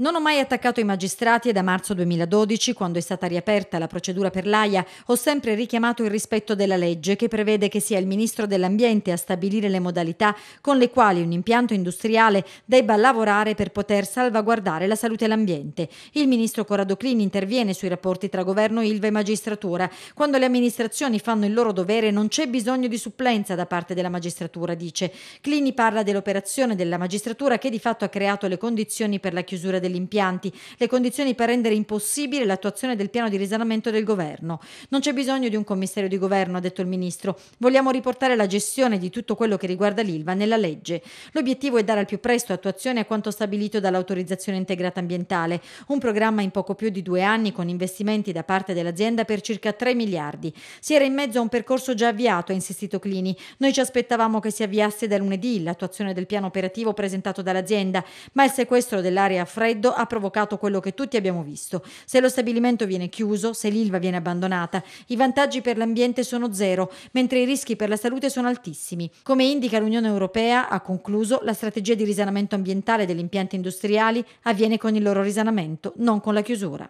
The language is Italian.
Non ho mai attaccato i magistrati e da marzo 2012, quando è stata riaperta la procedura per l'AIA, ho sempre richiamato il rispetto della legge che prevede che sia il Ministro dell'Ambiente a stabilire le modalità con le quali un impianto industriale debba lavorare per poter salvaguardare la salute e l'ambiente. Il Ministro Corrado Clini interviene sui rapporti tra governo, ILVA e magistratura. Quando le amministrazioni fanno il loro dovere non c'è bisogno di supplenza da parte della magistratura, dice. Clini parla dell'operazione della magistratura che di fatto ha creato le condizioni per la chiusura del degli impianti, le condizioni per rendere impossibile l'attuazione del piano di risanamento del governo. Non c'è bisogno di un commissario di governo, ha detto il ministro. Vogliamo riportare la gestione di tutto quello che riguarda l'ILVA nella legge. L'obiettivo è dare al più presto attuazione a quanto stabilito dall'autorizzazione integrata ambientale, un programma in poco più di due anni con investimenti da parte dell'azienda per circa 3 miliardi. Si era in mezzo a un percorso già avviato, ha insistito Clini. Noi ci aspettavamo che si avviasse da lunedì l'attuazione del piano operativo presentato dall'azienda, ma il sequestro dell'area fredda freddo ha provocato quello che tutti abbiamo visto. Se lo stabilimento viene chiuso, se l'Ilva viene abbandonata, i vantaggi per l'ambiente sono zero, mentre i rischi per la salute sono altissimi. Come indica l'Unione Europea, ha concluso, la strategia di risanamento ambientale degli impianti industriali avviene con il loro risanamento, non con la chiusura.